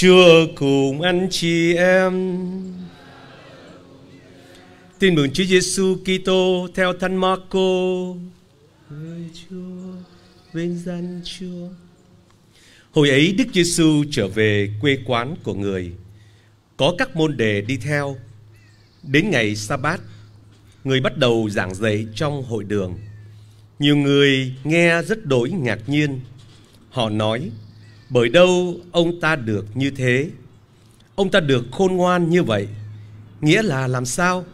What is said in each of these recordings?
Chúa cùng anh chị em. Tin mừng Chúa Giêsu Kitô theo Thánh Marco. Với Chúa, vinh danh Chúa. Hồi ấy Đức Giêsu trở về quê quán của người, có các môn đề đi theo. Đến ngày Sa-bát, người bắt đầu giảng dạy trong hội đường. Nhiều người nghe rất đổi ngạc nhiên. Họ nói: bởi đâu ông ta được như thế Ông ta được khôn ngoan như vậy Nghĩa là làm sao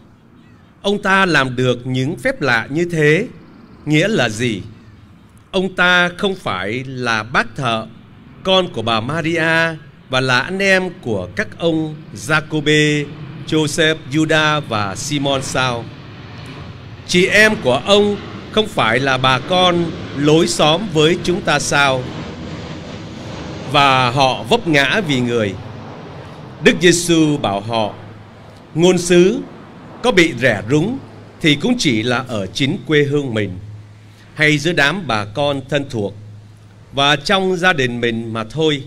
Ông ta làm được những phép lạ như thế Nghĩa là gì Ông ta không phải là bác thợ Con của bà Maria Và là anh em của các ông Jacobe Joseph, Juda và Simon sao Chị em của ông không phải là bà con lối xóm với chúng ta sao? và họ vấp ngã vì người. Đức Giêsu bảo họ, ngôn sứ có bị rẻ rúng thì cũng chỉ là ở chính quê hương mình hay giữa đám bà con thân thuộc và trong gia đình mình mà thôi.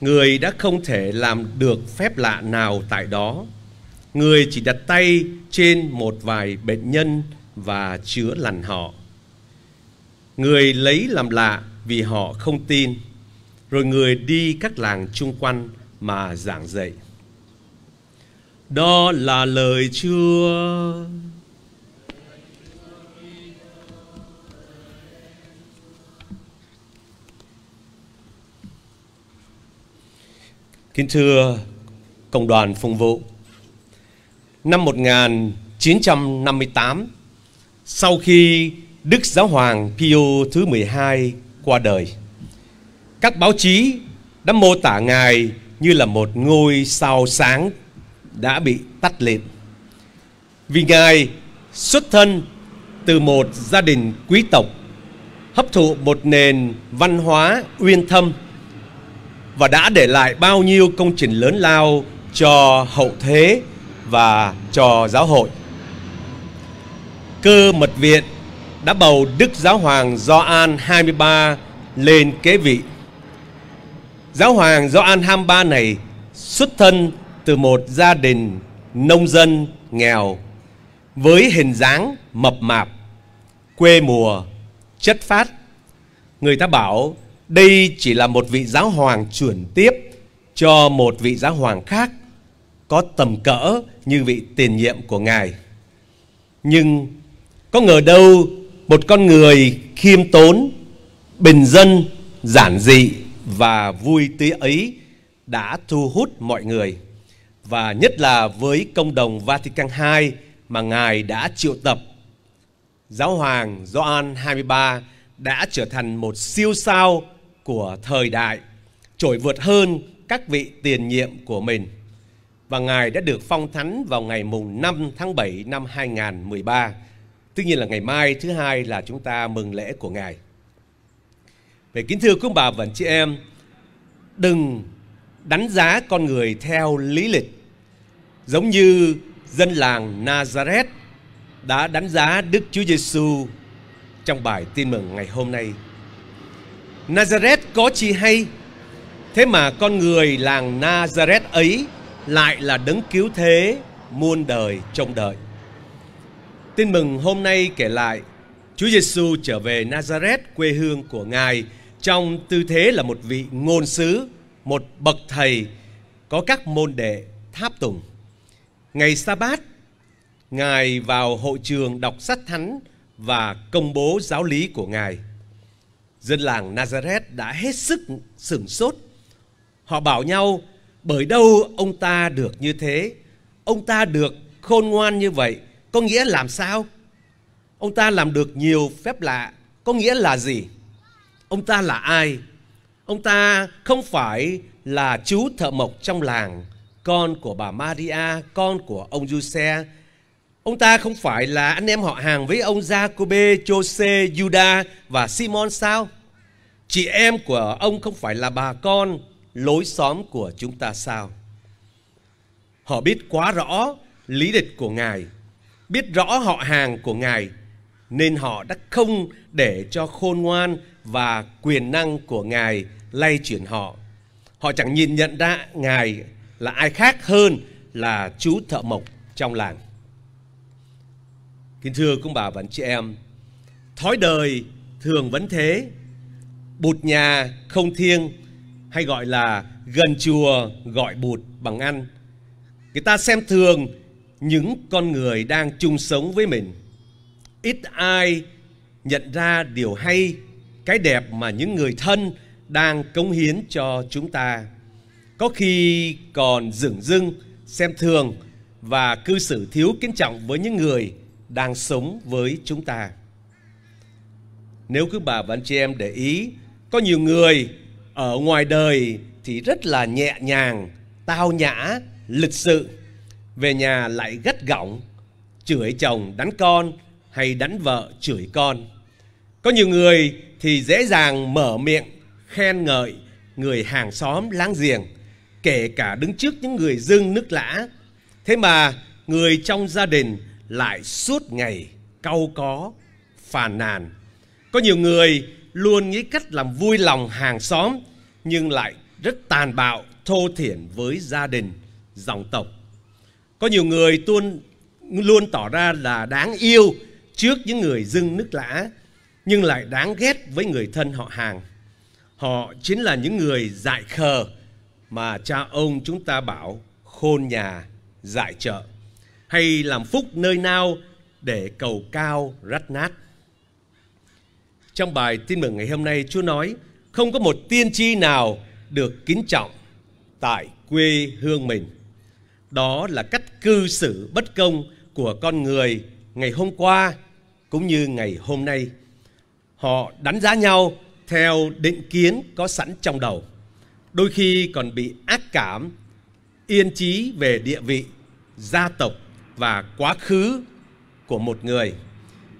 Người đã không thể làm được phép lạ nào tại đó. Người chỉ đặt tay trên một vài bệnh nhân và chữa lành họ. Người lấy làm lạ vì họ không tin rồi người đi các làng chung quanh mà giảng dạy. Đó là lời Chúa. Kính thưa Cộng đoàn Phụng vụ, năm 1958, sau khi Đức Giáo Hoàng Pio thứ 12 qua đời, các báo chí đã mô tả Ngài như là một ngôi sao sáng đã bị tắt lịm. Vì Ngài xuất thân từ một gia đình quý tộc, hấp thụ một nền văn hóa uyên thâm và đã để lại bao nhiêu công trình lớn lao cho hậu thế và cho giáo hội. Cơ mật viện đã bầu Đức Giáo Hoàng Gioan 23 lên kế vị Giáo hoàng Gioan 23 này xuất thân từ một gia đình nông dân nghèo với hình dáng mập mạp, quê mùa, chất phát. Người ta bảo đây chỉ là một vị giáo hoàng chuyển tiếp cho một vị giáo hoàng khác có tầm cỡ như vị tiền nhiệm của ngài. Nhưng có ngờ đâu một con người khiêm tốn, bình dân, giản dị và vui tươi ấy đã thu hút mọi người và nhất là với công đồng Vatican II mà Ngài đã triệu tập. Giáo hoàng Gioan 23 đã trở thành một siêu sao của thời đại, trội vượt hơn các vị tiền nhiệm của mình. Và Ngài đã được phong thánh vào ngày mùng 5 tháng 7 năm 2013. Tuy nhiên là ngày mai thứ hai là chúng ta mừng lễ của Ngài. Vậy kính thưa quý bà và chị em, đừng đánh giá con người theo lý lịch. Giống như dân làng Nazareth đã đánh giá Đức Chúa Giêsu trong bài tin mừng ngày hôm nay. Nazareth có chi hay? Thế mà con người làng Nazareth ấy lại là đấng cứu thế muôn đời trong đời. Tin mừng hôm nay kể lại Chúa Giêsu trở về Nazareth, quê hương của Ngài trong tư thế là một vị ngôn sứ, một bậc thầy có các môn đệ tháp tùng. Ngày sa bát, Ngài vào hội trường đọc sách thánh và công bố giáo lý của Ngài. Dân làng Nazareth đã hết sức sửng sốt. Họ bảo nhau, bởi đâu ông ta được như thế? Ông ta được khôn ngoan như vậy, có nghĩa làm sao? Ông ta làm được nhiều phép lạ, có nghĩa là gì? ông ta là ai ông ta không phải là chú thợ mộc trong làng con của bà Maria con của ông Giuse ông ta không phải là anh em họ hàng với ông Jacobe Jose Juda và Simon sao chị em của ông không phải là bà con lối xóm của chúng ta sao họ biết quá rõ lý lịch của ngài biết rõ họ hàng của ngài nên họ đã không để cho khôn ngoan và quyền năng của Ngài lay chuyển họ. Họ chẳng nhìn nhận ra Ngài là ai khác hơn là chú thợ mộc trong làng. Kính thưa ông bà và anh chị em, thói đời thường vẫn thế, bụt nhà không thiêng hay gọi là gần chùa gọi bụt bằng ăn. Người ta xem thường những con người đang chung sống với mình ít ai nhận ra điều hay, cái đẹp mà những người thân đang cống hiến cho chúng ta. Có khi còn dửng dưng, xem thường và cư xử thiếu kính trọng với những người đang sống với chúng ta. Nếu cứ bà và anh chị em để ý, có nhiều người ở ngoài đời thì rất là nhẹ nhàng, tao nhã, lịch sự. Về nhà lại gắt gỏng, chửi chồng, đánh con hay đánh vợ chửi con. Có nhiều người thì dễ dàng mở miệng khen ngợi người hàng xóm láng giềng, kể cả đứng trước những người dưng nước lã. Thế mà người trong gia đình lại suốt ngày cau có, phàn nàn. Có nhiều người luôn nghĩ cách làm vui lòng hàng xóm nhưng lại rất tàn bạo, thô thiển với gia đình, dòng tộc. Có nhiều người tuôn luôn tỏ ra là đáng yêu trước những người dưng nước lã nhưng lại đáng ghét với người thân họ hàng. Họ chính là những người dại khờ mà cha ông chúng ta bảo khôn nhà, dại chợ hay làm phúc nơi nào để cầu cao rắt nát. Trong bài tin mừng ngày hôm nay Chúa nói không có một tiên tri nào được kính trọng tại quê hương mình. Đó là cách cư xử bất công của con người ngày hôm qua cũng như ngày hôm nay. Họ đánh giá nhau theo định kiến có sẵn trong đầu, đôi khi còn bị ác cảm, yên trí về địa vị, gia tộc và quá khứ của một người,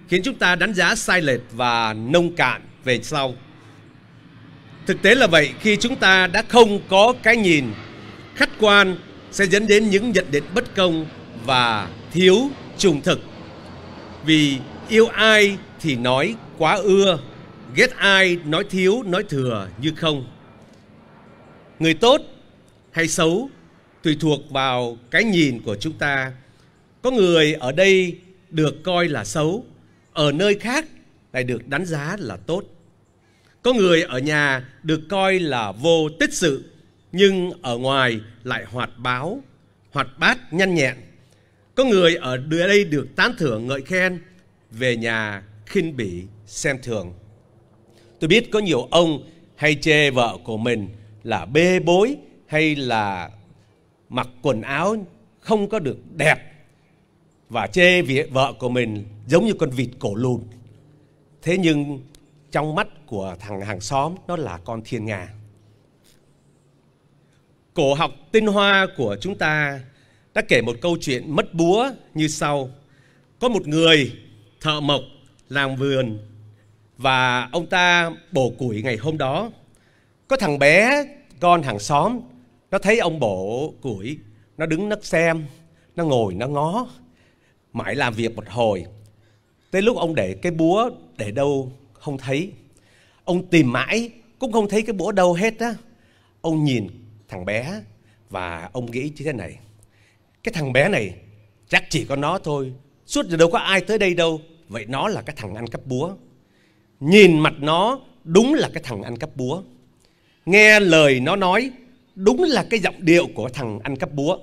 khiến chúng ta đánh giá sai lệch và nông cạn về sau. Thực tế là vậy khi chúng ta đã không có cái nhìn khách quan sẽ dẫn đến những nhận định bất công và thiếu trung thực. Vì Yêu ai thì nói quá ưa, ghét ai nói thiếu, nói thừa như không. Người tốt hay xấu tùy thuộc vào cái nhìn của chúng ta. Có người ở đây được coi là xấu, ở nơi khác lại được đánh giá là tốt. Có người ở nhà được coi là vô tích sự, nhưng ở ngoài lại hoạt báo, hoạt bát, nhanh nhẹn. Có người ở đây được tán thưởng ngợi khen, về nhà khinh bỉ xem thường. Tôi biết có nhiều ông hay chê vợ của mình là bê bối hay là mặc quần áo không có được đẹp và chê vợ của mình giống như con vịt cổ lùn. Thế nhưng trong mắt của thằng hàng xóm nó là con thiên nga. Cổ học tinh hoa của chúng ta đã kể một câu chuyện mất búa như sau. Có một người thợ mộc làm vườn và ông ta bổ củi ngày hôm đó có thằng bé con hàng xóm nó thấy ông bổ củi nó đứng nó xem nó ngồi nó ngó mãi làm việc một hồi tới lúc ông để cái búa để đâu không thấy ông tìm mãi cũng không thấy cái búa đâu hết á ông nhìn thằng bé và ông nghĩ như thế này cái thằng bé này chắc chỉ có nó thôi Suốt giờ đâu có ai tới đây đâu. Vậy nó là cái thằng ăn cắp búa. Nhìn mặt nó đúng là cái thằng ăn cắp búa. Nghe lời nó nói đúng là cái giọng điệu của thằng ăn cắp búa.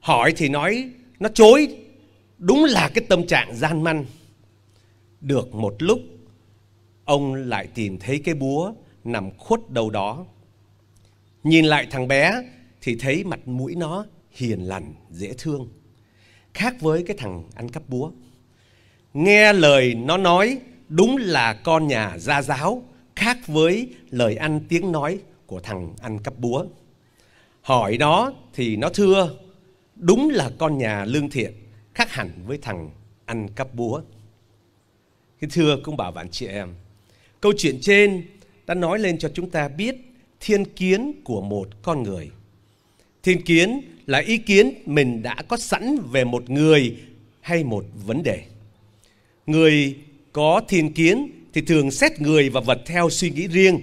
Hỏi thì nói nó chối. Đúng là cái tâm trạng gian man Được một lúc ông lại tìm thấy cái búa nằm khuất đâu đó. Nhìn lại thằng bé thì thấy mặt mũi nó hiền lành, dễ thương. Khác với cái thằng ăn cắp búa. Nghe lời nó nói đúng là con nhà gia giáo, khác với lời ăn tiếng nói của thằng ăn cắp búa. Hỏi nó thì nó thưa, đúng là con nhà lương thiện, khác hẳn với thằng ăn cắp búa. Thế thưa cũng bảo bạn chị em, câu chuyện trên đã nói lên cho chúng ta biết thiên kiến của một con người. Thiên kiến là ý kiến mình đã có sẵn về một người hay một vấn đề. Người có thiên kiến thì thường xét người và vật theo suy nghĩ riêng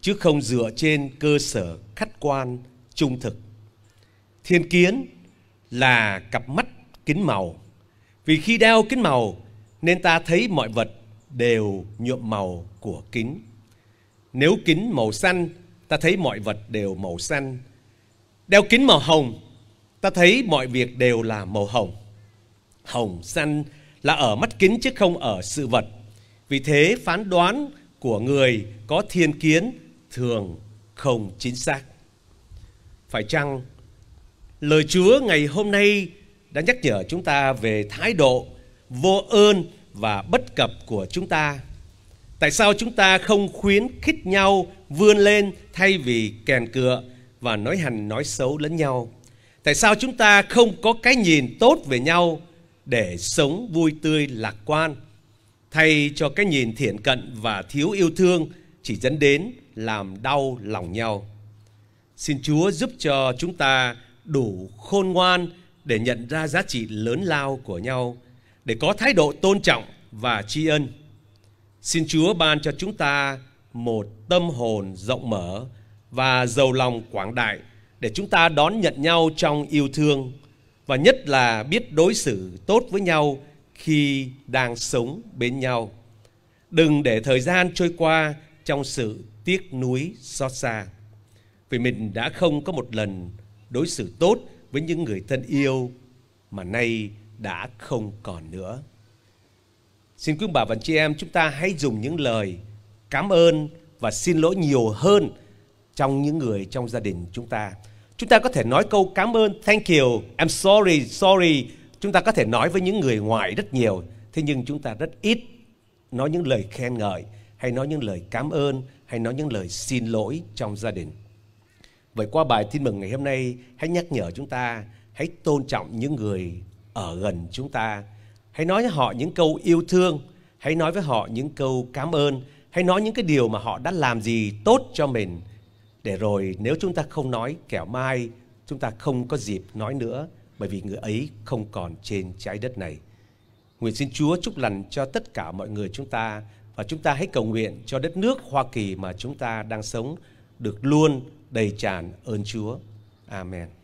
chứ không dựa trên cơ sở khách quan trung thực. Thiên kiến là cặp mắt kính màu. Vì khi đeo kính màu nên ta thấy mọi vật đều nhuộm màu của kính. Nếu kính màu xanh, ta thấy mọi vật đều màu xanh. Đeo kính màu hồng, ta thấy mọi việc đều là màu hồng. Hồng xanh là ở mắt kính chứ không ở sự vật. Vì thế phán đoán của người có thiên kiến thường không chính xác. Phải chăng lời Chúa ngày hôm nay đã nhắc nhở chúng ta về thái độ vô ơn và bất cập của chúng ta. Tại sao chúng ta không khuyến khích nhau vươn lên thay vì kèn cựa và nói hành nói xấu lẫn nhau? Tại sao chúng ta không có cái nhìn tốt về nhau để sống vui tươi lạc quan thay cho cái nhìn thiện cận và thiếu yêu thương chỉ dẫn đến làm đau lòng nhau. Xin Chúa giúp cho chúng ta đủ khôn ngoan để nhận ra giá trị lớn lao của nhau, để có thái độ tôn trọng và tri ân. Xin Chúa ban cho chúng ta một tâm hồn rộng mở và giàu lòng quảng đại để chúng ta đón nhận nhau trong yêu thương và nhất là biết đối xử tốt với nhau khi đang sống bên nhau. Đừng để thời gian trôi qua trong sự tiếc nuối xót xa. Vì mình đã không có một lần đối xử tốt với những người thân yêu mà nay đã không còn nữa. Xin quý bà và chị em chúng ta hãy dùng những lời cảm ơn và xin lỗi nhiều hơn trong những người trong gia đình chúng ta. Chúng ta có thể nói câu cảm ơn, thank you, I'm sorry, sorry. Chúng ta có thể nói với những người ngoài rất nhiều, thế nhưng chúng ta rất ít nói những lời khen ngợi hay nói những lời cảm ơn hay nói những lời xin lỗi trong gia đình. Vậy qua bài tin mừng ngày hôm nay, hãy nhắc nhở chúng ta hãy tôn trọng những người ở gần chúng ta. Hãy nói với họ những câu yêu thương, hãy nói với họ những câu cảm ơn, hãy nói những cái điều mà họ đã làm gì tốt cho mình để rồi nếu chúng ta không nói kẻo mai chúng ta không có dịp nói nữa bởi vì người ấy không còn trên trái đất này. Nguyện xin Chúa chúc lành cho tất cả mọi người chúng ta và chúng ta hãy cầu nguyện cho đất nước Hoa Kỳ mà chúng ta đang sống được luôn đầy tràn ơn Chúa. Amen.